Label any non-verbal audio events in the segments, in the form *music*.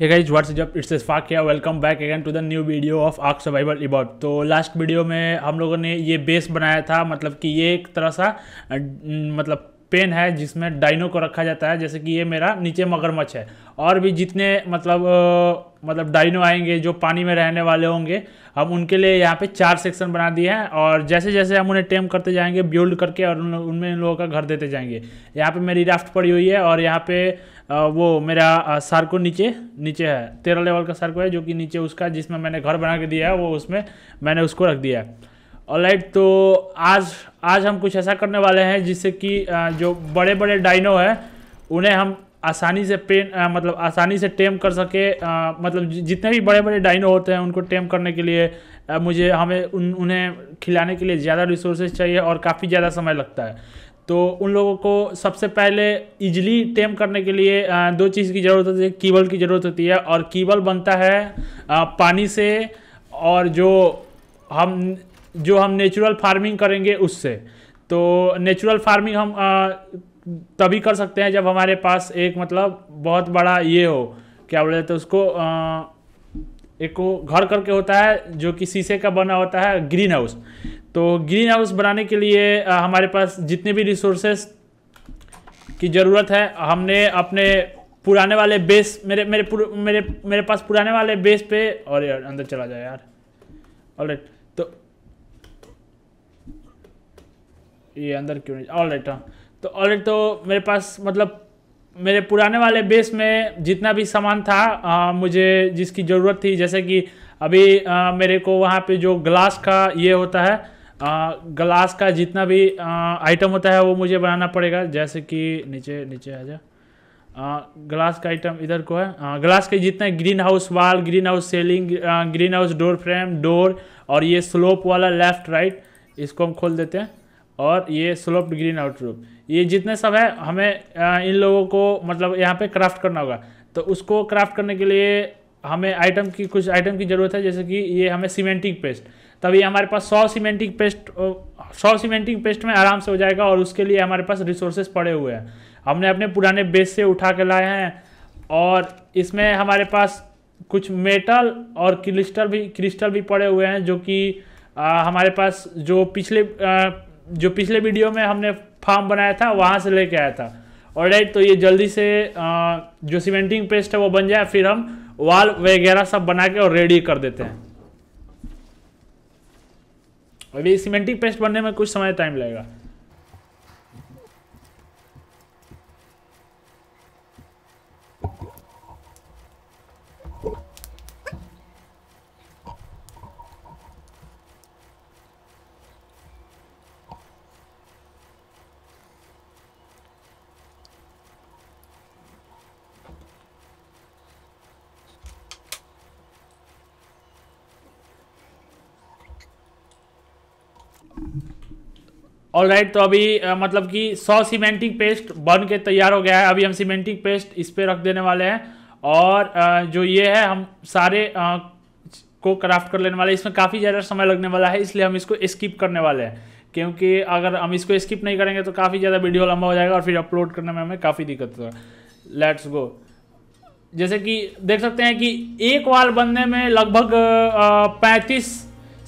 ये guys what's जब it's फाक किया welcome back again to the new video of ark survival इबॉट तो लास्ट वीडियो में हम लोगों ने ये बेस बनाया था मतलब कि ये एक तरह सा मतलब पेन है जिसमें डाइनो को रखा जाता है जैसे कि ये मेरा नीचे मगरमच्छ है और भी जितने मतलब मतलब डाइनो आएंगे जो पानी में रहने वाले होंगे हम उनके लिए यहाँ पे चार सेक्शन बना दिए हैं और जैसे जैसे हम उन्हें टेम करते जाएंगे बिल्ड करके और उनमें उन लोगों का घर देते जाएंगे यहाँ पे मेरी राफ्ट पड़ी हुई है और यहाँ पे वो मेरा सार्को नीचे नीचे है तेरह लेवल का सार्को है जो कि नीचे उसका जिसमें मैंने घर बना के दिया है वो उसमें मैंने उसको रख दिया है और लाइट तो आज आज हम कुछ ऐसा करने वाले हैं जिससे कि जो बड़े बड़े डाइनो हैं उन्हें हम आसानी से पेन आ, मतलब आसानी से टेम कर सके आ, मतलब जितने भी बड़े बड़े डाइनो होते हैं उनको टेम करने के लिए आ, मुझे हमें उन उन्हें खिलाने के लिए ज़्यादा रिसोर्सेज चाहिए और काफ़ी ज़्यादा समय लगता है तो उन लोगों को सबसे पहले इजली टेम करने के लिए दो चीज़ की ज़रूरत होती है कीबल की ज़रूरत होती है और कीबल बनता है पानी से और जो हम जो हम नेचुरल फार्मिंग करेंगे उससे तो नेचुरल फार्मिंग हम तभी कर सकते हैं जब हमारे पास एक मतलब बहुत बड़ा ये हो क्या बोले तो उसको आ, एक घर करके होता है जो कि शीशे का बना होता है ग्रीन हाउस तो ग्रीन हाउस बनाने के लिए हमारे पास जितने भी रिसोर्सेस की ज़रूरत है हमने अपने पुराने वाले बेस मेरे मेरे मेरे मेरे पास पुराने वाले बेस पे और यार अंदर चला जाए यार ऑल राइट तो ये अंदर क्यों नहीं ऑल राइट हाँ तो ऑल राइट तो मेरे पास मतलब मेरे पुराने वाले बेस में जितना भी सामान था आ, मुझे जिसकी ज़रूरत थी जैसे कि अभी आ, मेरे को वहाँ पे जो ग्लास का ये होता है ग्लास का जितना भी आइटम होता है वो मुझे बनाना पड़ेगा जैसे कि नीचे नीचे आ जा ग्लास का आइटम इधर को है ग्लास के जितना green house wall green house ceiling green house door frame door और ये स्लोप वाला लेफ्ट राइट इसको हम खोल देते हैं और ये स्लोप्ड ग्रीन आउट रूप ये जितने सब है हमें इन लोगों को मतलब यहाँ पे क्राफ्ट करना होगा तो उसको क्राफ्ट करने के लिए हमें आइटम की कुछ आइटम की ज़रूरत है जैसे कि ये हमें सीमेंटिंग पेस्ट तब ये हमारे पास सौ सीमेंटिंग पेस्ट सौ सीमेंटिंग पेस्ट में आराम से हो जाएगा और उसके लिए हमारे पास रिसोर्सेज पड़े हुए हैं हमने अपने पुराने बेस से उठा के लाए हैं और इसमें हमारे पास कुछ मेटल और क्रिस्टल भी क्रिस्टल भी पड़े हुए हैं जो कि हमारे पास जो पिछले आ, जो पिछले वीडियो में हमने फार्म बनाया था वहाँ से लेके आया था और तो ये जल्दी से आ, जो सीमेंटिंग पेस्ट है वो बन जाए फिर हम वाल वगैरह सब बना के और रेडी कर देते हैं अभी सीमेंटिंग पेस्ट बनने में कुछ समय टाइम लगेगा ऑल राइट तो अभी आ, मतलब कि 100 सीमेंटिंग पेस्ट बन के तैयार हो गया है अभी हम सीमेंटिंग पेस्ट इस पर पे रख देने वाले हैं और आ, जो ये है हम सारे आ, को क्राफ्ट कर लेने वाले इसमें काफ़ी ज़्यादा समय लगने वाला है इसलिए हम इसको स्किप करने वाले हैं क्योंकि अगर हम इसको स्किप नहीं करेंगे तो काफ़ी ज़्यादा वीडियो लंबा हो जाएगा और फिर अपलोड करने में हमें काफ़ी दिक्कत होगा लेट्स गो जैसे कि देख सकते हैं कि एक वाल बनने में लगभग पैंतीस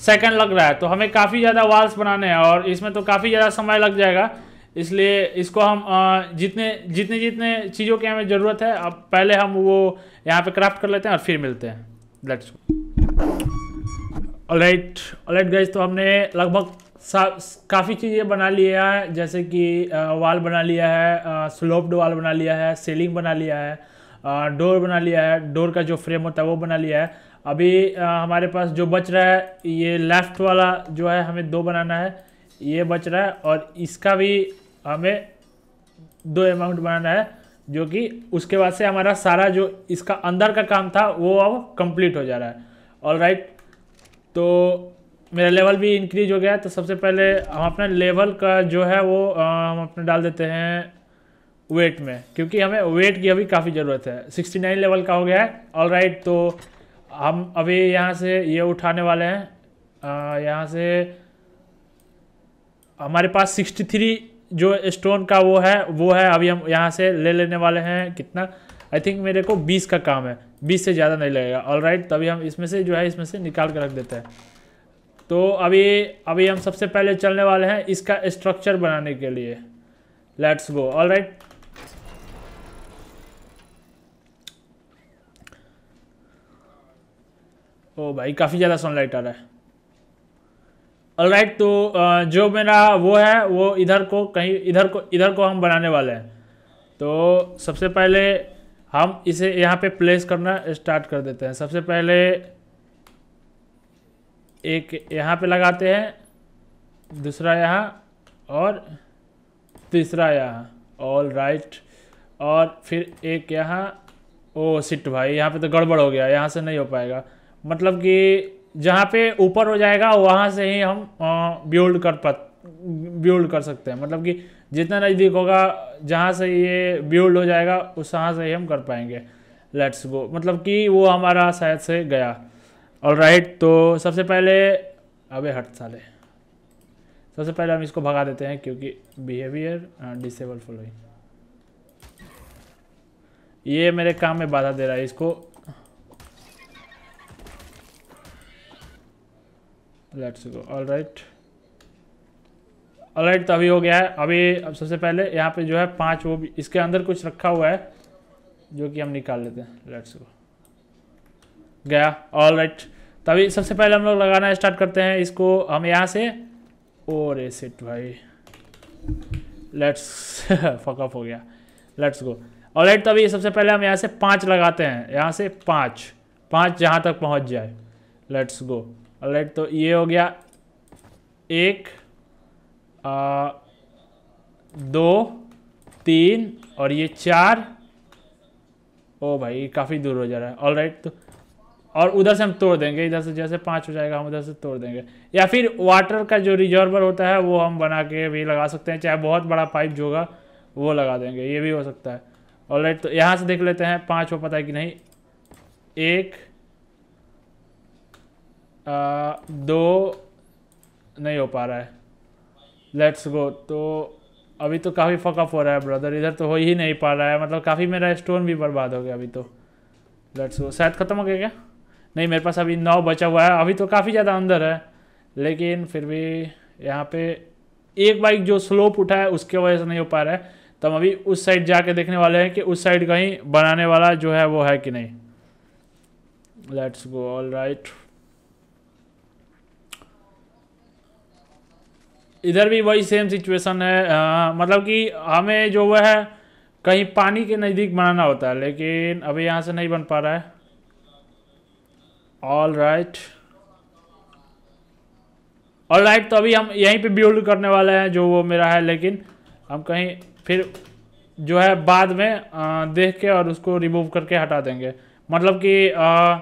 सेकंड लग रहा है तो हमें काफ़ी ज़्यादा वाल्स बनाने हैं और इसमें तो काफ़ी ज़्यादा समय लग जाएगा इसलिए इसको हम जितने जितने जितने चीज़ों की हमें ज़रूरत है अब पहले हम वो यहाँ पे क्राफ्ट कर लेते हैं और फिर मिलते हैं लेट्स ऑलराइट ऑलराइट गाइज तो हमने लगभग काफ़ी चीज़ें बना लिया है जैसे कि वाल बना लिया है स्लोप्ड वाल बना लिया है सीलिंग बना लिया है डोर बना लिया है डोर का जो फ्रेम होता है वो बना लिया है अभी हमारे पास जो बच रहा है ये लेफ़्ट वाला जो है हमें दो बनाना है ये बच रहा है और इसका भी हमें दो अमाउंट बनाना है जो कि उसके बाद से हमारा सारा जो इसका अंदर का काम था वो अब कंप्लीट हो जा रहा है ऑल राइट right, तो मेरा लेवल भी इंक्रीज हो गया है तो सबसे पहले हम अपना लेवल का जो है वो हम अपने डाल देते हैं वेट में क्योंकि हमें वेट की अभी काफ़ी ज़रूरत है 69 लेवल का हो गया है ऑल राइट right, तो हम अभी यहाँ से ये उठाने वाले हैं यहाँ से हमारे पास सिक्सटी थ्री जो स्टोन का वो है वो है अभी हम यहाँ से ले लेने वाले हैं कितना आई थिंक मेरे को बीस का काम है बीस से ज़्यादा नहीं लगेगा ऑल राइट तभी हम इसमें से जो है इसमें से निकाल कर रख देते हैं तो अभी अभी हम सबसे पहले चलने वाले हैं इसका स्ट्रक्चर बनाने के लिए लेट्स गो ऑल राइट ओ भाई काफ़ी ज़्यादा सनलाइट आ रहा है ऑल राइट तो जो मेरा वो है वो इधर को कहीं इधर को इधर को हम बनाने वाले हैं तो सबसे पहले हम इसे यहाँ पे प्लेस करना स्टार्ट कर देते हैं सबसे पहले एक यहाँ पे लगाते हैं दूसरा यहाँ और तीसरा यहाँ ऑल राइट और फिर एक यहाँ ओ सिट भाई यहाँ पे तो गड़बड़ हो गया यहाँ से नहीं हो पाएगा मतलब कि जहाँ पे ऊपर हो जाएगा वहाँ से ही हम बिल्ड कर पा बिल्ड कर सकते हैं मतलब कि जितना नज़दीक होगा जहाँ से ये बिल्ड हो जाएगा उस वहाँ से ही हम कर पाएंगे लेट्स गो मतलब कि वो हमारा शायद से गया और राइट तो सबसे पहले अबे हट साले सबसे पहले हम इसको भगा देते हैं क्योंकि बिहेवियर डिसेबल फॉलोइंग ये मेरे काम में बाधा दे रहा है इसको लेट्स गो ऑल राइट तो अभी हो गया है अभी अब सबसे पहले यहाँ पे जो है पांच वो भी इसके अंदर कुछ रखा हुआ है जो कि हम निकाल लेते हैं लेट्स गो गया ऑल राइट तो अभी सबसे पहले हम लोग लगाना स्टार्ट करते हैं इसको हम यहाँ से और सेट भाई लेट्स फकअप *laughs* हो गया लेट्स गो ऑल राइट तो अभी सबसे पहले हम यहाँ से पाँच लगाते हैं यहाँ से पाँच पाँच जहाँ तक पहुँच जाए लेट्स गो राइट तो ये हो गया एक आ, दो तीन और ये चार ओ भाई काफ़ी दूर हो जा रहा है ऑल राइट तो और उधर से हम तोड़ देंगे इधर से जैसे पाँच हो जाएगा हम उधर से तोड़ देंगे या फिर वाटर का जो रिजॉर्वर होता है वो हम बना के भी लगा सकते हैं चाहे बहुत बड़ा पाइप जो होगा वो लगा देंगे ये भी हो सकता है ऑल राइट तो यहाँ से देख लेते हैं पाँच हो पता है कि नहीं एक आ, दो नहीं हो पा रहा है लेट्स गो तो अभी तो काफ़ी फकअप हो रहा है ब्रदर इधर तो हो ही नहीं पा रहा है मतलब काफ़ी मेरा स्टोन भी बर्बाद हो गया अभी तो लेट्स गो शायद ख़त्म हो गया क्या नहीं मेरे पास अभी नौ बचा हुआ है अभी तो काफ़ी ज़्यादा अंदर है लेकिन फिर भी यहाँ पे एक बाइक जो स्लोप उठा है उसके वजह से नहीं हो पा रहा है तो हम अभी उस साइड जाके देखने वाले हैं कि उस साइड कहीं बनाने वाला जो है वो है कि नहीं लेट्स गो ऑल राइट इधर भी वही सेम सिचुएशन है आ, मतलब कि हमें जो वह है कहीं पानी के नज़दीक बनाना होता है लेकिन अभी यहाँ से नहीं बन पा रहा है ऑल राइट ऑल राइट तो अभी हम यहीं पे बिल्ड करने वाले हैं जो वो मेरा है लेकिन हम कहीं फिर जो है बाद में आ, देख के और उसको रिमूव करके हटा देंगे मतलब कि आ,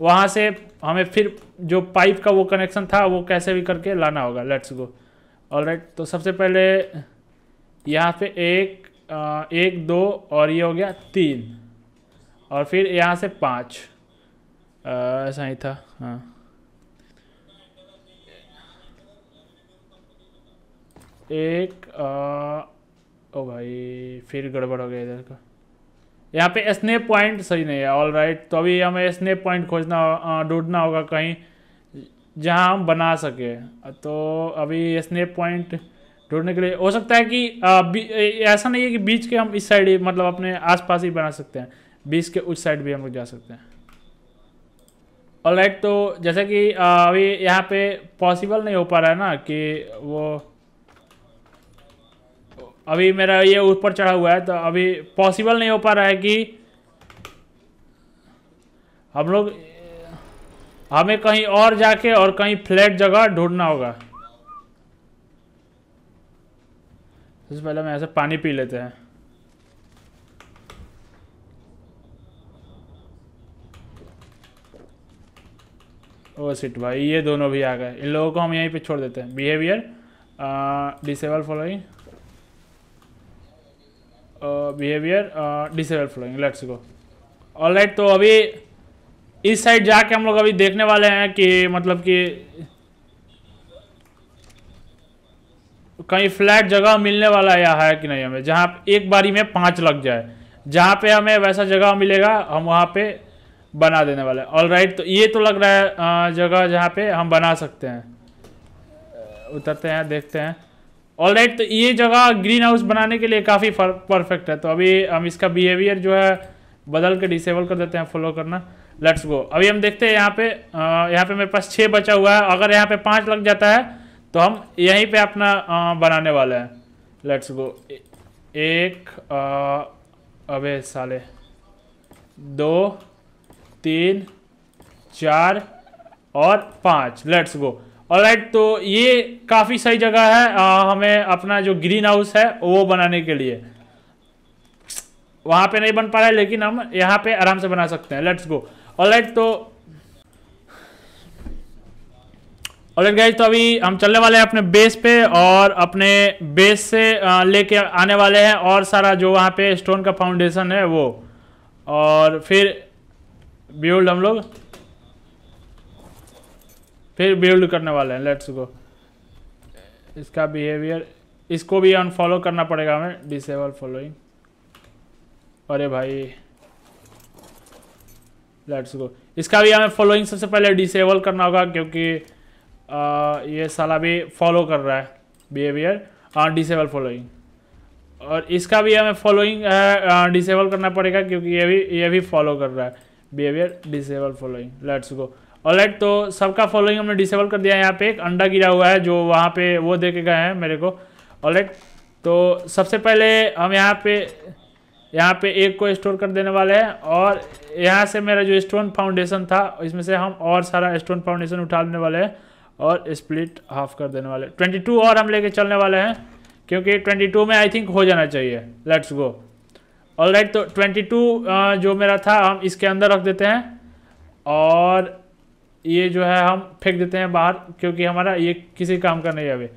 वहाँ से हमें फिर जो पाइप का वो कनेक्शन था वो कैसे भी करके लाना होगा let's go all right right, तो सबसे पहले यहाँ पे एक आ, एक दो और ये हो गया तीन और फिर यहाँ से पाँच ऐसा ही था हाँ एक आ, ओ भाई फिर गड़बड़ हो गया इधर का यहाँ पे स्नेप पॉइंट सही नहीं है ऑल राइट तो अभी हमें स्नेप पॉइंट खोजना ढूंढना होगा कहीं जहाँ हम बना सके तो अभी स्नेप पॉइंट ढूंढने के लिए हो सकता है कि ऐसा नहीं है कि बीच के हम इस साइड मतलब अपने आसपास ही बना सकते हैं बीच के उस साइड भी हम लोग जा सकते हैं और राइट तो जैसा कि अभी यहाँ पे पॉसिबल नहीं हो पा रहा है ना कि वो अभी मेरा ये ऊपर चढ़ा हुआ है तो अभी पॉसिबल नहीं हो पा रहा है कि हम लोग हमें कहीं और जाके और कहीं फ्लैट जगह ढूंढना होगा सबसे पहले हम ऐसे पानी पी लेते हैं ओ सिट भाई ये दोनों भी आ गए इन लोगों को हम यहीं पे छोड़ देते हैं behaviour disable following behaviour disable following let's go all right तो अभी इस साइड जाके हम लोग अभी देखने वाले हैं कि मतलब कि कहीं फ्लैट जगह मिलने वाला या है कि नहीं हमें जहाँ एक बारी में पाँच लग जाए जहाँ पे हमें वैसा जगह मिलेगा हम वहाँ पे बना देने वाले ऑल राइट तो ये तो लग रहा है जगह जहाँ पे हम बना सकते हैं उतरते हैं देखते हैं ऑल राइट तो ये जगह ग्रीन हाउस बनाने के लिए काफ़ी परफेक्ट है तो अभी हम इसका बिहेवियर जो है बदल के डिसेबल कर देते हैं फॉलो करना लेट्स गो अभी हम देखते हैं यहाँ पे यहाँ पे मेरे पास छः बचा हुआ है अगर यहाँ पे पाँच लग जाता है तो हम यहीं पे अपना आ, बनाने वाले हैं लेट्स गो एक आ, अबे साले दो तीन चार और पाँच लेट्स गो ऑल राइट तो ये काफ़ी सही जगह है आ, हमें अपना जो ग्रीन हाउस है वो बनाने के लिए वहाँ पे नहीं बन पा रहा है लेकिन हम यहाँ पे आराम से बना सकते हैं लेट्स गो ऑलराइट तो ऑलराइट गाइज तो अभी हम चलने वाले हैं अपने बेस पे और अपने बेस से लेके आने वाले हैं और सारा जो वहाँ पे स्टोन का फाउंडेशन है वो और फिर बिल्ड हम लोग फिर बिल्ड करने वाले हैं लेट्स गो इसका बिहेवियर इसको भी अनफॉलो करना पड़ेगा हमें डिसेबल फॉलोइंग अरे भाई लेट्स गो इसका भी हमें फॉलोइंग सबसे पहले डिसेबल करना होगा क्योंकि आ, ये साला भी फॉलो कर रहा है बिहेवियर हाँ डिसेबल फॉलोइंग और इसका भी हमें फॉलोइंग डिसेबल करना पड़ेगा क्योंकि ये भी ये भी फॉलो कर रहा है behaviour disable following let's go let तो सबका फॉलोइंग हमने डिसेबल कर दिया है यहाँ पे एक अंडा गिरा हुआ है जो वहाँ पे वो दे के गए हैं मेरे को ऑलराइट तो सबसे पहले हम यहाँ पे यहाँ पे एक को स्टोर कर देने वाले हैं और यहाँ से मेरा जो स्टोन फाउंडेशन था इसमें से हम और सारा स्टोन फाउंडेशन उठा लेने वाले हैं और स्प्लिट हाफ कर देने वाले 22 और हम लेके चलने वाले हैं क्योंकि 22 में आई थिंक हो जाना चाहिए लेट्स गो ऑल राइट तो 22 जो मेरा था हम इसके अंदर रख देते हैं और ये जो है हम फेंक देते हैं बाहर क्योंकि हमारा ये किसी काम का नहीं है अभी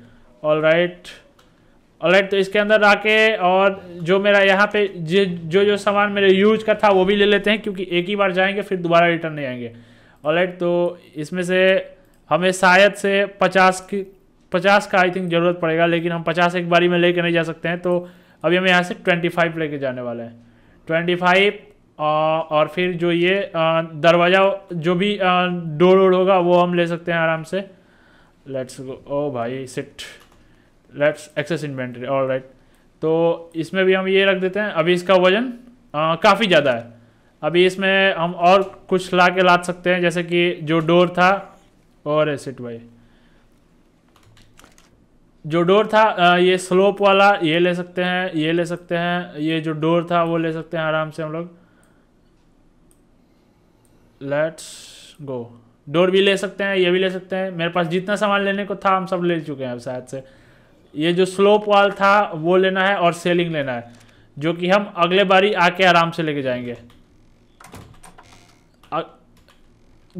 ऑल राइट right, ऑलराइट तो इसके अंदर आके और जो मेरा यहाँ पे जो जो सामान मेरे यूज का था वो भी ले लेते हैं क्योंकि एक ही बार जाएंगे फिर दोबारा रिटर्न नहीं आएंगे ऑलराइट तो इसमें से हमें शायद से पचास की पचास का आई थिंक ज़रूरत पड़ेगा लेकिन हम पचास एक बारी में लेके नहीं जा सकते हैं तो अभी हम यहाँ से ट्वेंटी फाइव लेके जाने वाले हैं ट्वेंटी फाइव और फिर जो ये दरवाज़ा जो भी डोर होगा वो हम ले सकते हैं आराम से लेट्स गो ओ भाई sit let's access inventory all right तो इसमें भी हम ये रख देते हैं अभी इसका वज़न काफ़ी ज़्यादा है अभी इसमें हम और कुछ ला के ला सकते हैं जैसे कि जो डोर था और एसिट वाई जो डोर था ये स्लोप वाला ये ले सकते हैं ये ले सकते हैं ये जो डोर था वो ले सकते हैं आराम से हम लोग लेट्स गो डोर भी ले सकते हैं ये भी ले सकते हैं मेरे पास जितना सामान लेने को था हम सब ले चुके हैं अब शायद से ये जो स्लोप वाल था वो लेना है और सेलिंग लेना है जो कि हम अगले बारी आके आराम से लेके जाएंगे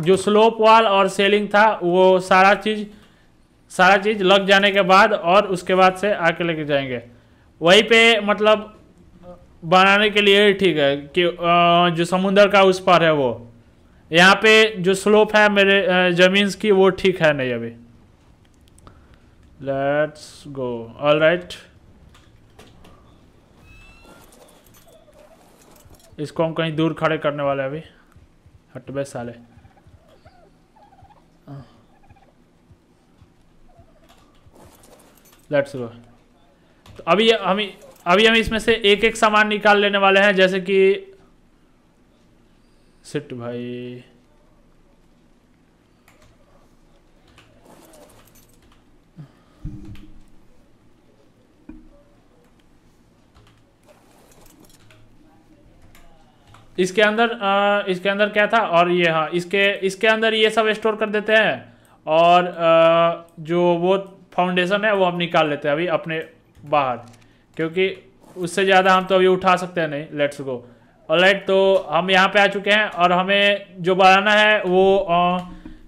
जो स्लोप वाल और सेलिंग था वो सारा चीज़ सारा चीज़ लग जाने के बाद और उसके बाद से आके लेके जाएंगे वहीं पे मतलब बनाने के लिए ठीक है कि जो समुंदर का उस पार है वो यहाँ पे जो स्लोप है मेरे ज़मीन की वो ठीक है नहीं अभी let's go all right इसको हम कहीं दूर खड़े करने वाले अभी हट बे साले लेट्स हाँ। गो तो अभी हम अभी हम इसमें से एक एक सामान निकाल लेने वाले हैं जैसे कि सिट भाई इसके अंदर आ, इसके अंदर क्या था और ये हाँ इसके इसके अंदर ये सब स्टोर कर देते हैं और आ, जो वो फाउंडेशन है वो हम निकाल लेते हैं अभी अपने बाहर क्योंकि उससे ज़्यादा हम तो अभी उठा सकते हैं नहीं लेट्स गो ऑलराइट तो हम यहाँ पे आ चुके हैं और हमें जो बनाना है वो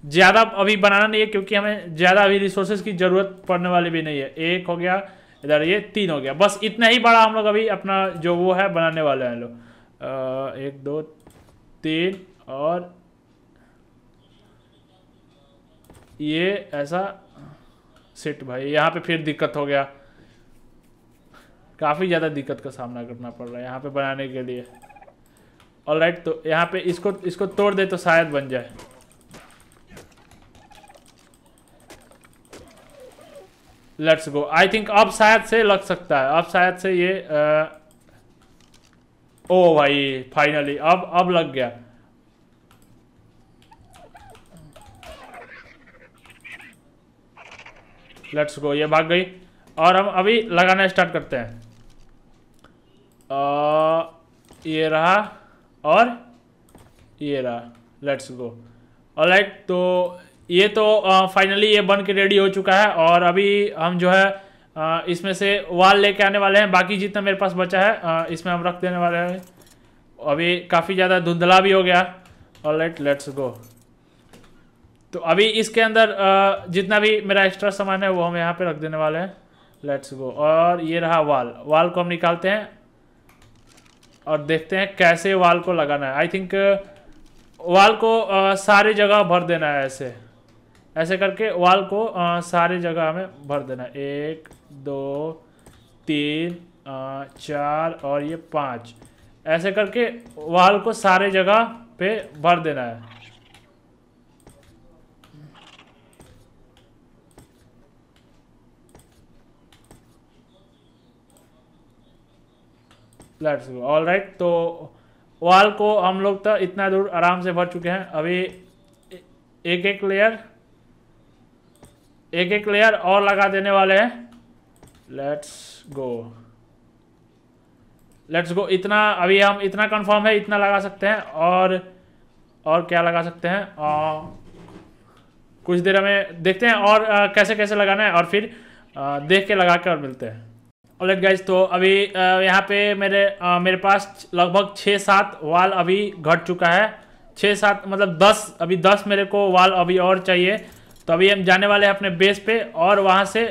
ज़्यादा अभी बनाना नहीं है क्योंकि हमें ज़्यादा अभी रिसोर्सेज की ज़रूरत पड़ने वाली भी नहीं है एक हो गया इधर ये तीन हो गया बस इतना ही बड़ा हम लोग अभी अपना जो वो है बनाने वाले हैं लोग एक दो तीन और ये ऐसा सिट भाई यहाँ पे फिर दिक्कत हो गया काफ़ी ज़्यादा दिक्कत का सामना करना पड़ रहा है यहाँ पे बनाने के लिए ऑल राइट तो यहाँ पे इसको इसको तोड़ दे तो शायद बन जाए लेट्स गो आई थिंक अब शायद से लग सकता है अब शायद से ये आ, ओ भाई फाइनली अब अब लग गया लेट्स गो ये भाग गई और हम अभी लगाना स्टार्ट करते हैं आ, ये रहा और ये रहा लेट्स गो और लाइक तो ये तो फाइनली ये बन के रेडी हो चुका है और अभी हम जो है इसमें से वाल लेके आने वाले हैं बाकी जितना मेरे पास बचा है इसमें हम रख देने वाले हैं अभी काफ़ी ज़्यादा धुंधला भी हो गया और लेट लेट्स गो तो अभी इसके अंदर जितना भी मेरा एक्स्ट्रा सामान है वो हम यहाँ पे रख देने वाले हैं लेट्स गो और ये रहा वाल वाल को हम निकालते हैं और देखते हैं कैसे वाल को लगाना है आई थिंक वाल को सारी जगह भर देना है ऐसे ऐसे करके वाल को सारी जगह हमें भर देना है एक दो तीन चार और ये पाँच ऐसे करके वाल को सारे जगह पे भर देना है लेट्स गो ऑल राइट तो वाल को हम लोग तो इतना दूर आराम से भर चुके हैं अभी एक एक लेयर एक एक लेयर और लगा देने वाले हैं लेट्स गो लेट्स गो इतना अभी हम इतना कंफर्म है इतना लगा सकते हैं और और क्या लगा सकते हैं आ, कुछ देर हमें देखते हैं और आ, कैसे कैसे लगाना है और फिर आ, देख के लगा के और मिलते हैं लेट गाइज तो अभी यहाँ पे मेरे आ, मेरे पास लगभग छः सात वाल अभी घट चुका है छः सात मतलब दस अभी दस मेरे को वाल अभी और चाहिए तो अभी हम जाने वाले हैं अपने बेस पे और वहाँ से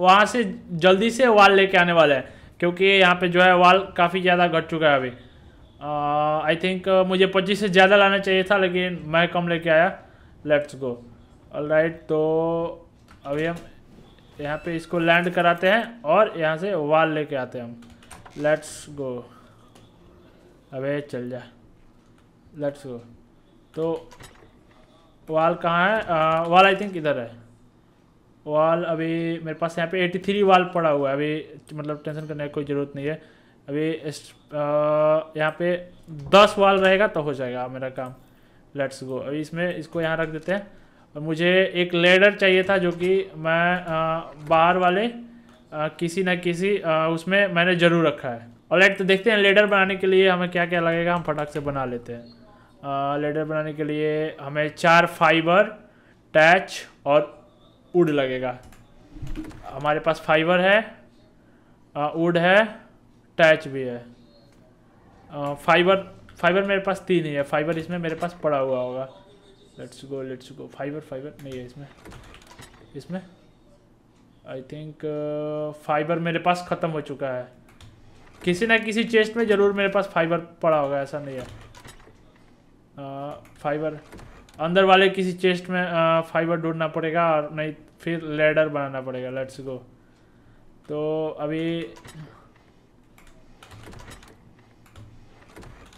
वहाँ से जल्दी से वाल लेके आने वाला है क्योंकि यहाँ पे जो है वाल काफ़ी ज़्यादा घट चुका है अभी आई थिंक मुझे पच्चीस से ज़्यादा लाना चाहिए था लेकिन मैं कम लेके आया लेट्स गो राइट तो अभी हम यहाँ पे इसको लैंड कराते हैं और यहाँ से वाल लेके आते हैं हम लेट्स गो अबे चल जा लेट्स गो तो वाल कहाँ है आ, वाल आई थिंक इधर है वाल अभी मेरे पास यहाँ पे 83 वाल पड़ा हुआ है अभी मतलब टेंशन करने की कोई ज़रूरत नहीं है अभी इस यहाँ पे 10 वाल रहेगा तो हो जाएगा मेरा काम लेट्स गो अभी इसमें इसको यहाँ रख देते हैं और मुझे एक लेडर चाहिए था जो कि मैं बाहर वाले आ, किसी ना किसी आ, उसमें मैंने ज़रूर रखा है और लेट तो देखते हैं लेडर बनाने के लिए हमें क्या क्या लगेगा हम फटाक से बना लेते हैं लेडर बनाने के लिए हमें चार फाइबर टैच और उड लगेगा हमारे पास फाइबर है उड है टैच भी है फाइबर फाइबर मेरे पास तीन ही है फाइबर इसमें मेरे पास पड़ा हुआ होगा let's go let's go fibre fibre नहीं है इसमें इसमें आई थिंक फाइबर मेरे पास ख़त्म हो चुका है किसी ना किसी चेस्ट में ज़रूर मेरे पास फाइबर पड़ा होगा ऐसा नहीं है फाइबर uh, अंदर वाले किसी चेस्ट में फाइबर ढूंढना पड़ेगा और नहीं फिर लेडर बनाना पड़ेगा लेट्स गो तो अभी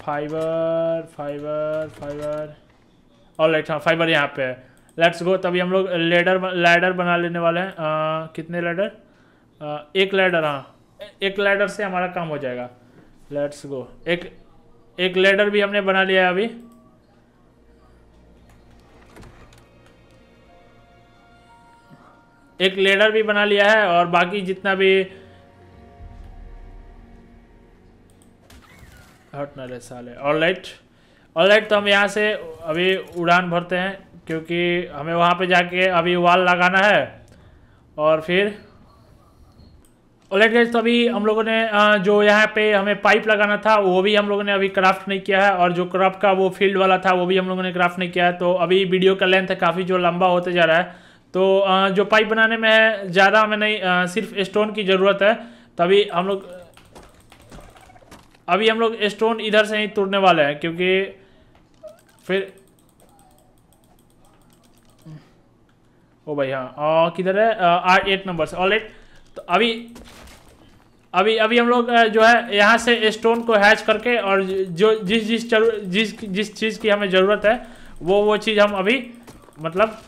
फाइबर फाइबर फाइबर और लेट्स हाँ फाइबर यहाँ पे है लेट्स गो तभी हम लोग लेडर लैडर बना लेने वाले हैं आ, कितने लैडर एक लैडर हाँ एक लैडर से हमारा काम हो जाएगा लेट्स गो एक एक लेडर भी हमने बना लिया है अभी एक लेडर भी बना लिया है और बाकी जितना भी हट ना रहे साले ऑल राइट तो हम यहाँ से अभी उड़ान भरते हैं क्योंकि हमें वहाँ पे जाके अभी वाल लगाना है और फिर ओलेट तो अभी हम लोगों ने जो यहाँ पे हमें पाइप लगाना था वो भी हम लोगों ने अभी क्राफ्ट नहीं किया है और जो क्रॉप का वो फील्ड वाला था वो भी हम लोगों ने क्राफ्ट नहीं किया है तो अभी वीडियो का लेंथ काफ़ी जो लंबा होते जा रहा है तो जो पाइप बनाने में है ज़्यादा हमें नहीं सिर्फ स्टोन की ज़रूरत है तभी हम लोग अभी हम लोग स्टोन इधर से ही तोड़ने वाले हैं क्योंकि फिर ओ भाई हाँ और किधर है आठ एट नंबर से ऑल एट तो अभी अभी अभी हम लोग जो है यहाँ से स्टोन को हैच करके और जो जिस जिस जिस जिस चीज़ की हमें ज़रूरत है वो वो चीज़ हम अभी मतलब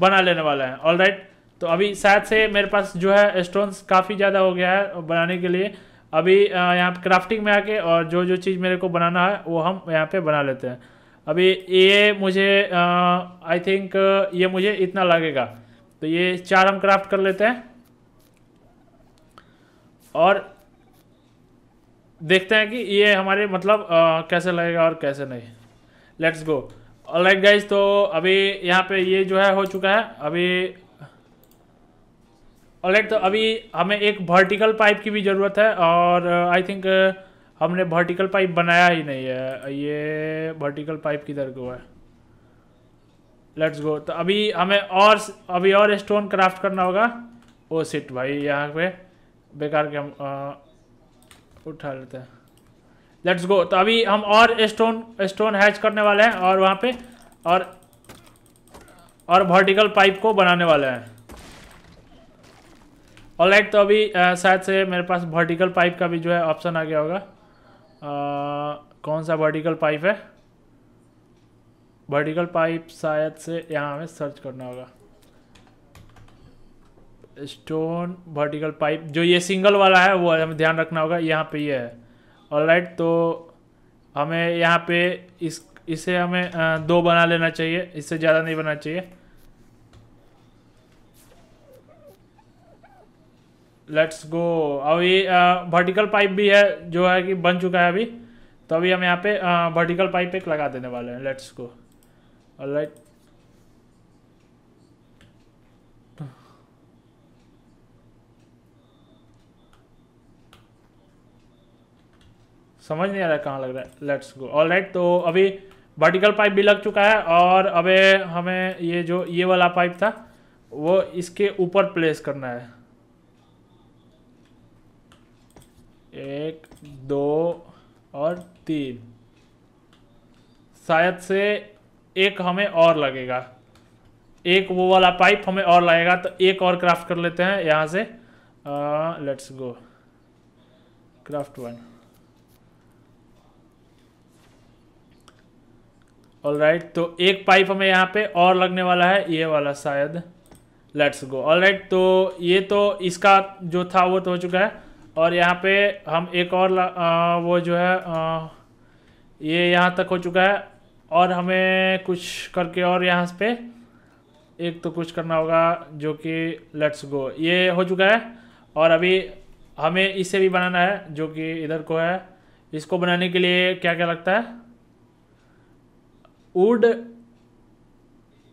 बना लेने वाला है ऑल right? तो अभी शायद से मेरे पास जो है स्टोन्स काफ़ी ज़्यादा हो गया है बनाने के लिए अभी यहाँ पे क्राफ्टिंग में आके और जो जो चीज़ मेरे को बनाना है वो हम यहाँ पे बना लेते हैं अभी ये मुझे आई थिंक ये मुझे इतना लगेगा तो ये चार हम क्राफ्ट कर लेते हैं और देखते हैं कि ये हमारे मतलब आ, कैसे लगेगा और कैसे नहीं लेट्स गो ऑलराइट गाइज तो अभी यहाँ पे ये जो है हो चुका है अभी ऑलराइट तो अभी हमें एक वर्टिकल पाइप की भी ज़रूरत है और आई uh, थिंक uh, हमने वर्टिकल पाइप बनाया ही नहीं है ये वर्टिकल पाइप किधर को है लेट्स गो तो अभी हमें और अभी और स्टोन क्राफ्ट करना होगा ओ oh, सिट भाई यहाँ पे बेकार के हम आ, uh, उठा लेते हैं लेट्स गो तो अभी हम और स्टोन स्टोन हैच करने वाले हैं और वहाँ पे और और वर्टिकल पाइप को बनाने वाले हैं और लाइक तो अभी शायद से मेरे पास वर्टिकल पाइप का भी जो है ऑप्शन आ गया होगा आ, कौन सा वर्टिकल पाइप है वर्टिकल पाइप शायद से यहाँ हमें सर्च करना होगा स्टोन वर्टिकल पाइप जो ये सिंगल वाला है वो हमें ध्यान रखना होगा यहाँ पे ये यह है ऑलराइट तो हमें यहाँ पे इस इसे हमें दो बना लेना चाहिए इससे ज़्यादा नहीं बनाना चाहिए लेट्स गो अभी ये वर्टिकल पाइप भी है जो है कि बन चुका है अभी तो अभी हम यहाँ पे वर्टिकल पाइप एक लगा देने वाले हैं लेट्स गो ऑलराइट समझ नहीं आ रहा कहाँ लग रहा है लेट्स गो ऑल राइट तो अभी वर्टिकल पाइप भी लग चुका है और अभी हमें ये जो ये वाला पाइप था वो इसके ऊपर प्लेस करना है एक दो और तीन शायद से एक हमें और लगेगा एक वो वाला पाइप हमें और लगेगा तो एक और क्राफ्ट कर लेते हैं यहाँ से let's go craft one all right तो एक पाइप हमें यहाँ पे और लगने वाला है ये वाला शायद लेट्स गो ऑल राइट तो ये तो इसका जो था वो तो हो चुका है और यहाँ पे हम एक और आ, वो जो है आ, ये यहाँ तक हो चुका है और हमें कुछ करके और यहाँ पे एक तो कुछ करना होगा जो कि लेट्स गो ये हो चुका है और अभी हमें इसे भी बनाना है जो कि इधर को है इसको बनाने के लिए क्या क्या लगता है वुड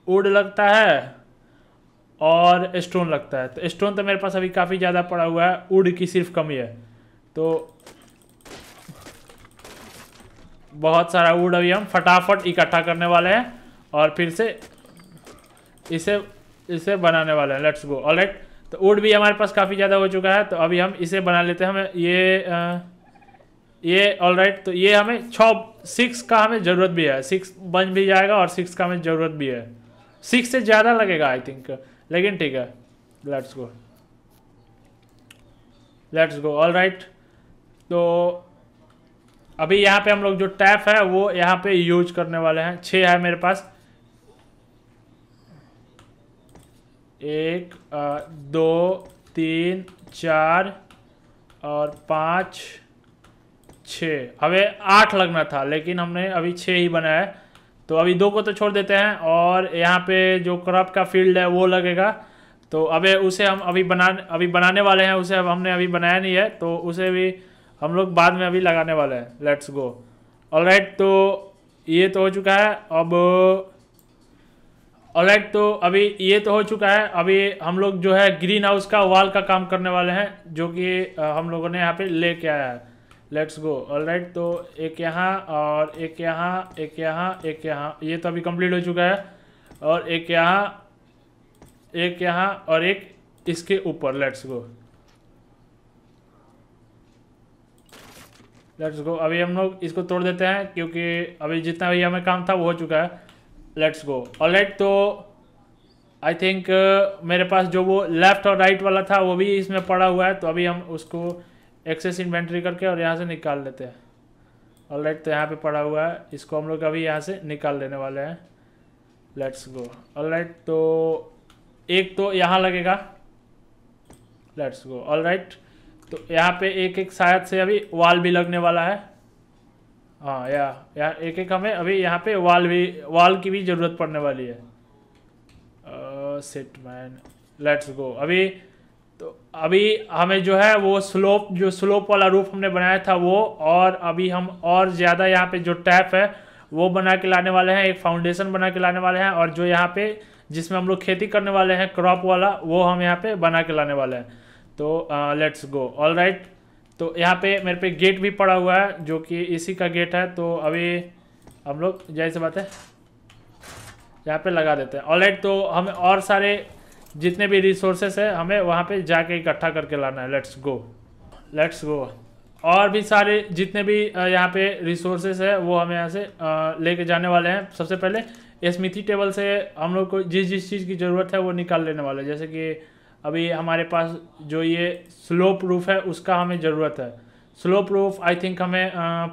वुड लगता है और स्टोन लगता है तो स्टोन तो मेरे पास अभी काफ़ी ज़्यादा पड़ा हुआ है वुड की सिर्फ कमी है तो बहुत सारा वुड अभी हम फटाफट इकट्ठा करने वाले हैं और फिर से इसे इसे बनाने वाले हैं लेट्स गो ऑलराइट तो वुड भी हमारे पास काफ़ी ज़्यादा हो चुका है तो अभी हम इसे बना लेते हैं हमें ये आ, ये ऑल राइट तो ये हमें छ सिक्स का हमें ज़रूरत भी है सिक्स बन भी जाएगा और सिक्स का हमें ज़रूरत भी है सिक्स से ज़्यादा लगेगा आई थिंक लेकिन ठीक है let's go let's go all right तो अभी यहाँ पे हम लोग जो टैप है वो यहाँ पे यूज करने वाले हैं छः है मेरे पास एक दो तीन चार और पाँच छः हमें आठ लगना था लेकिन हमने अभी छः ही बनाया है तो अभी दो को तो छोड़ देते हैं और यहाँ पे जो क्रॉप का फील्ड है वो लगेगा तो अबे उसे हम अभी बना अभी बनाने वाले हैं उसे अब हमने अभी बनाया नहीं है तो उसे भी हम लोग बाद में अभी लगाने वाले हैं लेट्स गो ऑलराइट तो ये तो हो चुका है अब ऑलराइट तो अभी ये तो हो चुका है अभी हम लोग जो है ग्रीन हाउस का वाल का काम करने वाले हैं जो कि हम लोगों ने यहाँ पे लेके आया है लेट्स गो ऑल राइट तो एक यहाँ और एक यहाँ एक यहाँ एक यहाँ ये तो अभी कंप्लीट हो चुका है और एक यहाँ एक यहाँ और एक इसके ऊपर लेट्स गो लेट्स गो अभी हम लोग इसको तोड़ देते हैं क्योंकि अभी जितना भी हमें काम था वो हो चुका है लेट्स गो ऑल तो आई थिंक uh, मेरे पास जो वो लेफ़्ट और राइट right वाला था वो भी इसमें पड़ा हुआ है तो अभी हम उसको एक्सेस इन्वेंट्री करके और यहाँ से निकाल लेते हैं और लाइट तो यहाँ पे पड़ा हुआ है इसको हम लोग अभी यहाँ से निकाल लेने वाले हैं लेट्स गो ऑल राइट तो एक तो यहाँ लगेगा लेट्स गो ऑल राइट तो यहाँ पे एक एक शायद से अभी वाल भी लगने वाला है हाँ या या एक एक हमें अभी यहाँ पे वाल भी वाल की भी ज़रूरत पड़ने वाली है सेट मैन लेट्स गो अभी तो अभी हमें जो है वो स्लोप जो स्लोप वाला रूफ हमने बनाया था वो और अभी हम और ज़्यादा यहाँ पे जो टैप है वो बना के लाने वाले हैं एक फाउंडेशन बना के लाने वाले हैं और जो यहाँ पे जिसमें हम लोग खेती करने वाले हैं क्रॉप वाला वो हम यहाँ पे बना के लाने वाले हैं तो लेट्स गो ऑल राइट तो यहाँ पे मेरे पे गेट भी पड़ा हुआ है जो कि इसी का गेट है तो अभी हम लोग जैसे बात है यहाँ पे लगा देते हैं ऑल राइट तो हमें और सारे जितने भी रिसोर्सेस है हमें वहाँ पे जाके इकट्ठा करके लाना है लेट्स गो लेट्स गो और भी सारे जितने भी यहाँ पे रिसोर्सेस है वो हमें यहाँ से लेके जाने वाले हैं सबसे पहले स्मिथी टेबल से हम लोग को जिस जिस चीज़ की ज़रूरत है वो निकाल लेने वाले हैं जैसे कि अभी हमारे पास जो ये स्लो प्रूफ है उसका हमें ज़रूरत है स्लो प्रूफ आई थिंक हमें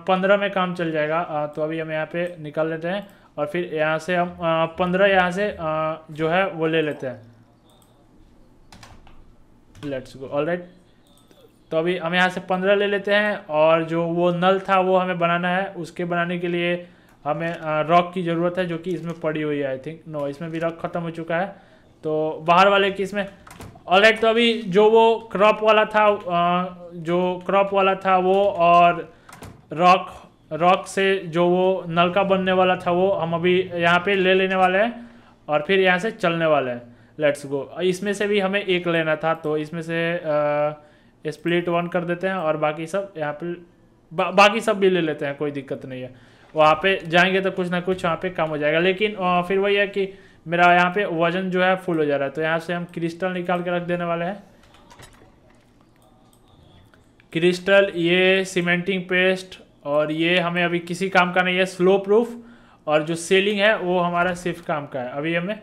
पंद्रह में काम चल जाएगा तो अभी हम यहाँ पे निकाल लेते हैं और फिर यहाँ से हम पंद्रह यहाँ से जो है वो ले लेते हैं लेट्स गो ऑल राइट तो अभी हम यहाँ से पंद्रह ले लेते हैं और जो वो नल था वो हमें बनाना है उसके बनाने के लिए हमें रॉक की ज़रूरत है जो कि इसमें पड़ी हुई है आई थिंक नो इसमें भी रॉक ख़त्म हो चुका है तो बाहर वाले की इसमें ऑल राइट तो अभी जो वो क्रॉप वाला था जो क्रॉप वाला था वो और रॉक रॉक से जो वो नलका बनने वाला था वो हम अभी यहाँ पे ले लेने वाले हैं और फिर यहाँ से चलने वाले हैं लेट्स गो इसमें से भी हमें एक लेना था तो इसमें से स्प्लिट वन कर देते हैं और बाकी सब यहाँ पे बा, बाकी सब भी ले लेते हैं कोई दिक्कत नहीं है वहाँ पे जाएंगे तो कुछ ना कुछ वहाँ पे कम हो जाएगा लेकिन आ, फिर वही है कि मेरा यहाँ पे वजन जो है फुल हो जा रहा है तो यहाँ से हम क्रिस्टल निकाल के रख देने वाले हैं क्रिस्टल ये सीमेंटिंग पेस्ट और ये हमें अभी किसी काम का नहीं है स्लो प्रूफ और जो सेलिंग है वो हमारा सिर्फ काम का है अभी हमें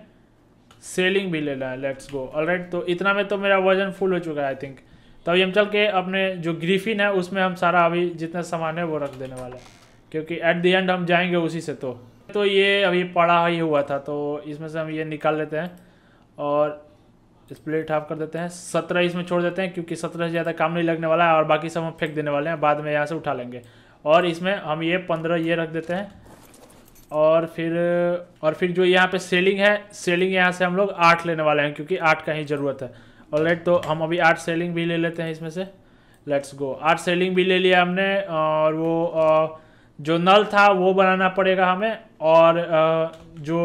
सेलिंग भी ले है लेट्स गो ऑल राइट तो इतना में तो मेरा वजन फुल हो चुका है आई थिंक तो अभी हम चल के अपने जो ग्रीफिन है उसमें हम सारा अभी जितना सामान है वो रख देने वाला है क्योंकि एट द एंड हम जाएंगे उसी से तो तो ये अभी पड़ा ही हुआ था तो इसमें से हम ये निकाल लेते हैं और स्प्लिट हाफ कर देते हैं सत्रह इसमें छोड़ देते हैं क्योंकि सत्रह से ज़्यादा काम नहीं लगने वाला है और बाकी सब हम फेंक देने वाले हैं बाद में यहाँ से उठा लेंगे और इसमें हम ये पंद्रह ये रख देते हैं और फिर और फिर जो यहाँ पे सेलिंग है सेलिंग यहाँ से हम लोग आठ लेने वाले हैं क्योंकि आठ का ही ज़रूरत है और लेट तो हम अभी आठ सेलिंग भी ले लेते हैं इसमें से लेट्स गो आठ सेलिंग भी ले लिया हमने और वो जो नल था वो बनाना पड़ेगा हमें और जो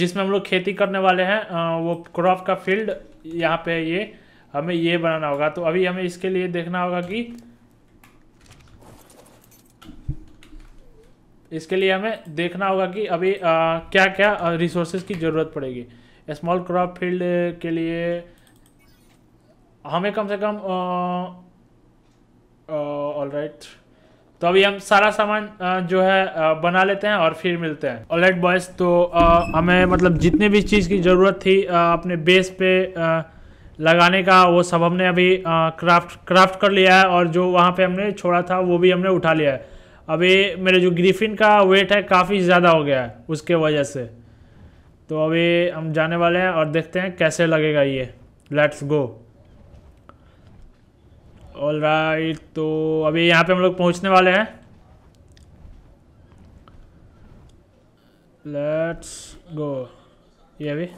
जिसमें हम लोग खेती करने वाले हैं वो क्रॉप का फील्ड यहाँ पे ये हमें ये बनाना होगा तो अभी हमें इसके लिए देखना होगा कि इसके लिए हमें देखना होगा कि अभी आ, क्या क्या रिसोर्सेज की ज़रूरत पड़ेगी स्मॉल क्रॉप फील्ड के लिए हमें कम से कम ऑल राइट तो अभी हम सारा सामान जो है बना लेते हैं और फिर मिलते हैं ऑल राइट बॉयज तो हमें मतलब जितने भी चीज़ की ज़रूरत थी अपने बेस पे लगाने का वो सब हमने अभी क्राफ्ट क्राफ्ट कर लिया है और जो वहाँ पे हमने छोड़ा था वो भी हमने उठा लिया है अभी मेरे जो ग्रीफिन का वेट है काफ़ी ज़्यादा हो गया है उसके वजह से तो अभी हम जाने वाले हैं और देखते हैं कैसे लगेगा ये लेट्स गो ऑल राइट तो अभी यहाँ पे हम लोग पहुँचने वाले हैं लेट्स गो ये अभी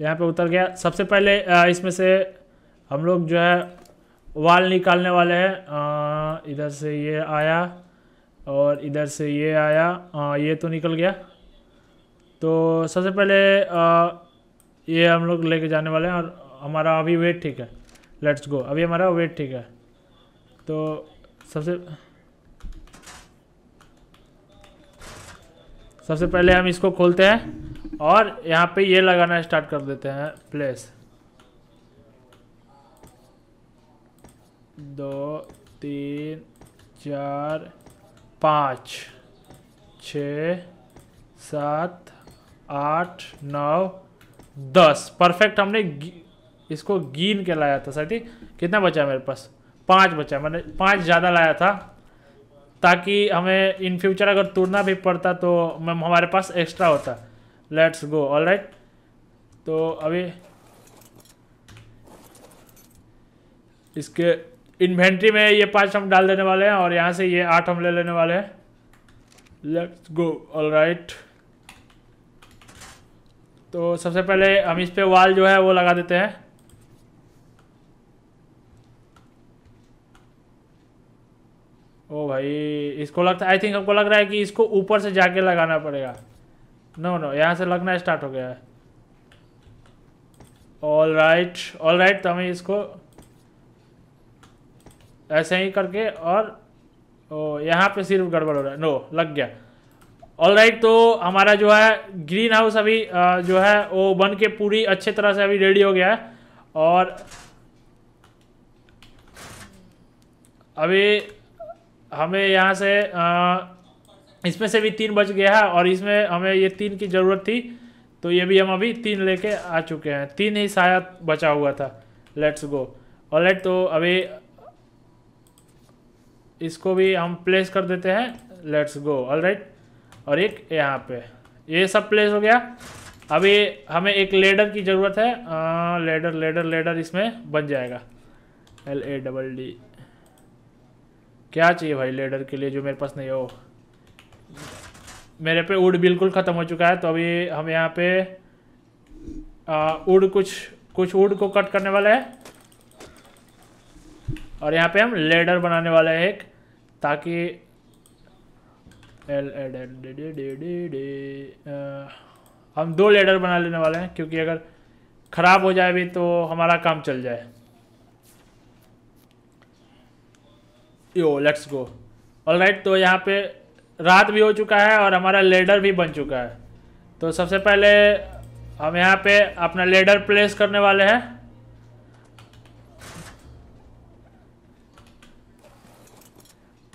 यहाँ पे उतर गया सबसे पहले इसमें से हम लोग जो है वाल निकालने वाले हैं इधर से ये आया और इधर से ये आया आ, ये तो निकल गया तो सबसे पहले आ, ये हम लोग लेके जाने वाले हैं और हमारा अभी वेट ठीक है लेट्स गो अभी हमारा वेट ठीक है तो सबसे सबसे पहले हम इसको खोलते हैं और यहाँ पे ये लगाना स्टार्ट कर देते हैं प्लेस दो तीन चार पाँच छ सात आठ नौ दस परफेक्ट हमने इसको गिन के लाया था साथी कितना बचा मेरे पास पाँच बचा मैंने पाँच ज़्यादा लाया था ताकि हमें इन फ्यूचर अगर तोड़ना भी पड़ता तो मैम हमारे पास एक्स्ट्रा होता लेट्स गो ऑल राइट तो अभी इसके इन्वेंट्री में ये पांच हम डाल देने वाले हैं और यहाँ से ये आठ हम ले लेने वाले हैं लेट्स गो ऑल राइट तो सबसे पहले हम इस पर वाल जो है वो लगा देते हैं ओ भाई इसको लगता आई थिंक हमको लग रहा है कि इसको ऊपर से जाके लगाना पड़ेगा नो नो यहाँ से लगना स्टार्ट हो गया है ऑल राइट ऑल राइट तो हमें इसको ऐसे ही करके और ओ, यहाँ पे सिर्फ गड़बड़ हो रहा है नो लग गया ऑल राइट right, तो हमारा जो है ग्रीन हाउस अभी जो है वो बन के पूरी अच्छे तरह से अभी रेडी हो गया है और अभी हमें यहाँ से इसमें से भी तीन बच गया है और इसमें हमें ये तीन की ज़रूरत थी तो ये भी हम अभी तीन लेके आ चुके हैं तीन ही शायद बचा हुआ था लेट्स गो राइट तो अभी इसको भी हम प्लेस कर देते हैं लेट्स गो ऑल राइट और एक यहाँ पे ये सब प्लेस हो गया अभी हमें एक लेडर की ज़रूरत है आ, लेडर लेडर लेडर इसमें बन जाएगा एल ए डबल डी क्या चाहिए भाई लेडर के लिए जो मेरे पास नहीं हो मेरे पे उड बिल्कुल ख़त्म हो चुका है तो अभी हम यहाँ पे उड कुछ कुछ उड को कट करने वाले हैं और यहाँ पे हम लेडर बनाने वाले हैं एक ताकि एल एड एड डे डे डे डे डे हम दो लेडर बना लेने वाले हैं क्योंकि अगर ख़राब हो जाए भी तो हमारा काम चल जाए yo let's go all right तो यहाँ पे रात भी हो चुका है और हमारा लेडर भी बन चुका है तो सबसे पहले हम यहाँ पे अपना लेडर प्लेस करने वाले हैं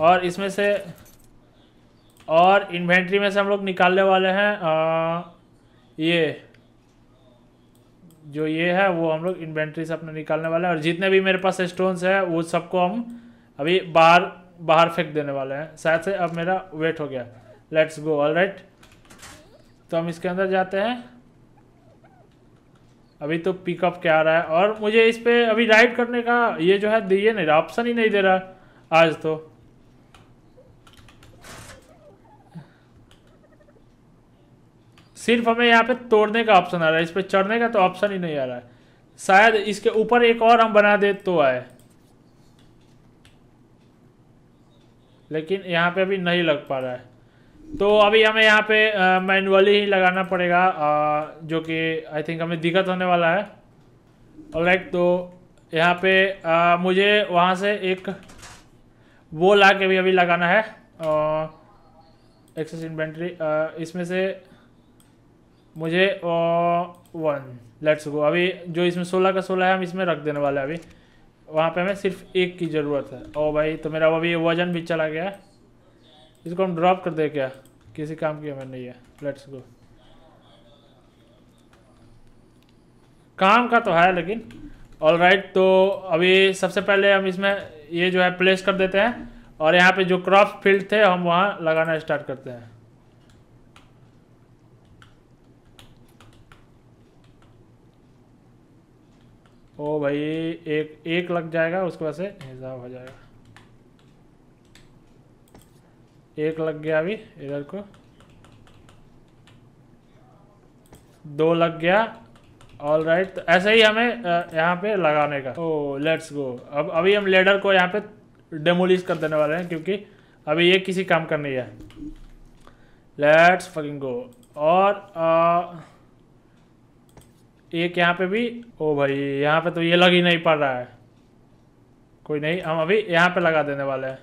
और इसमें से और इन्वेंट्री में से हम लोग निकालने वाले हैं आ, ये जो ये है वो हम लोग इन्वेंट्री से अपने निकालने वाले हैं और जितने भी मेरे पास स्टोन्स है वो सबको हम अभी बाहर बाहर फेंक देने वाले हैं शायद से अब मेरा वेट हो गया लेट्स गो ऑल राइट तो हम इसके अंदर जाते हैं अभी तो पिकअप क्या आ रहा है और मुझे इस पर अभी राइड करने का ये जो है ये नहीं ऑप्शन ही नहीं दे रहा आज तो सिर्फ हमें यहाँ पे तोड़ने का ऑप्शन आ रहा है इस पर चढ़ने का तो ऑप्शन ही नहीं आ रहा है शायद इसके ऊपर एक और हम बना दे तो आए लेकिन यहाँ पे अभी नहीं लग पा रहा है तो अभी हमें यहाँ पे मैनुअली ही लगाना पड़ेगा आ, जो कि आई थिंक हमें दिक्कत होने वाला है और लाइक तो यहाँ पे आ, मुझे वहाँ से एक वो ला के भी अभी लगाना है एक्सेस इन्वेंट्री इसमें से मुझे वन लेट्स गो अभी जो इसमें सोलह का सोलह है हम इसमें रख देने वाले हैं अभी वहाँ पे हमें सिर्फ एक की ज़रूरत है ओ भाई तो मेरा अभी वजन भी चला गया इसको हम ड्रॉप कर दे क्या किसी काम की हमें नहीं है लेट्स गो काम का तो है लेकिन ऑल राइट right, तो अभी सबसे पहले हम इसमें ये जो है प्लेस कर देते हैं और यहाँ पे जो क्रॉप फील्ड थे हम वहाँ लगाना स्टार्ट करते हैं ओ भाई एक एक लग जाएगा उसके बाद से हिसाब हो जाएगा एक लग गया अभी इधर को दो लग गया ऑल राइट right, तो ऐसे ही हमें यहाँ पे लगाने का ओ लेट्स गो अब अभी हम लेडर को यहाँ पे डेमोलिश कर देने वाले हैं क्योंकि अभी ये किसी काम का नहीं है लेट्स फकिंग गो और आ, एक यहाँ पे भी ओ भाई यहाँ पे तो ये लग ही नहीं पड़ रहा है कोई नहीं हम अभी यहाँ पे लगा देने वाले हैं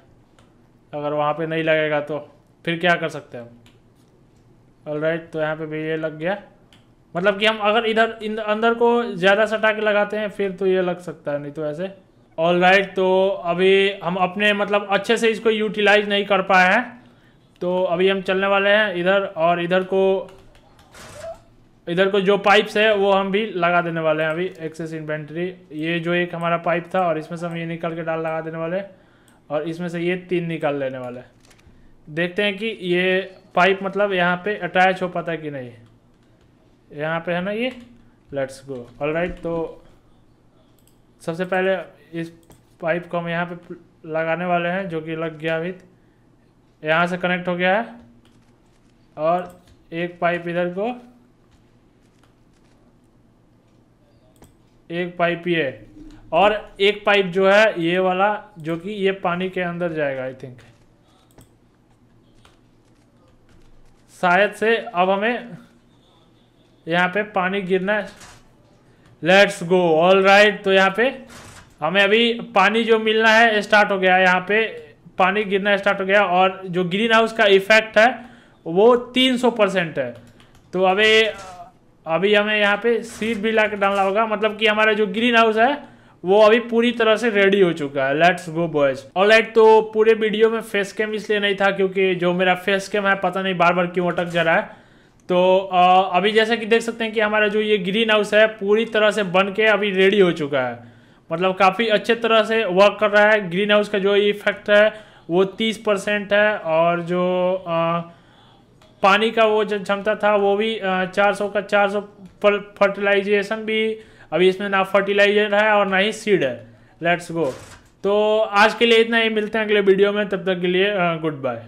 अगर वहाँ पे नहीं लगेगा तो फिर क्या कर सकते हैं हम ऑल राइट तो यहाँ पे भी ये लग गया मतलब कि हम अगर इधर इन अंदर को ज़्यादा सटा के लगाते हैं फिर तो ये लग सकता है नहीं तो ऐसे ऑल राइट तो अभी हम अपने मतलब अच्छे से इसको यूटिलाइज नहीं कर पाए हैं तो अभी हम चलने वाले हैं इधर और इधर को इधर को जो पाइप्स है वो हम भी लगा देने वाले हैं अभी एक्सेस इन्वेंट्री ये जो एक हमारा पाइप था और इसमें से हम ये निकल के डाल लगा देने वाले और इसमें से ये तीन निकाल लेने वाले देखते हैं कि ये पाइप मतलब यहाँ पे अटैच हो पाता है कि नहीं यहाँ पे है ना ये लेट्स गो ऑल राइट तो सबसे पहले इस पाइप को हम यहाँ पे लगाने वाले हैं जो कि लग गया अभी यहाँ से कनेक्ट हो गया है और एक पाइप इधर को एक पाइप ये और एक पाइप जो है ये वाला जो कि ये पानी के अंदर जाएगा आई थिंक शायद से अब हमें यहाँ पे पानी गिरना है लेट्स गो ऑल राइट तो यहाँ पे हमें अभी पानी जो मिलना है स्टार्ट हो गया यहाँ पे पानी गिरना स्टार्ट हो गया और जो ग्रीन हाउस का इफेक्ट है वो 300 परसेंट है तो अभी अभी हमें यहाँ पे सीट भी ला डालना होगा मतलब कि हमारा जो ग्रीन हाउस है वो अभी पूरी तरह से रेडी हो चुका है लेट्स गो बॉयज और लाइट तो पूरे वीडियो में फेस कैम इसलिए नहीं था क्योंकि जो मेरा फेस कैम है पता नहीं बार बार क्यों अटक जा रहा है तो अभी जैसा कि देख सकते हैं कि हमारा जो ये ग्रीन हाउस है पूरी तरह से बन के अभी रेडी हो चुका है मतलब काफ़ी अच्छे तरह से वर्क कर रहा है ग्रीन हाउस का जो इफेक्ट है वो तीस परसेंट है और जो आ, पानी का वो जो क्षमता था वो भी चार सौ का चार सौ फर्टिलाइजेशन भी अभी इसमें ना फर्टिलाइजर है और ना ही सीड है लेट्स गो तो आज के लिए इतना ही मिलते हैं अगले वीडियो में तब तक के लिए गुड बाय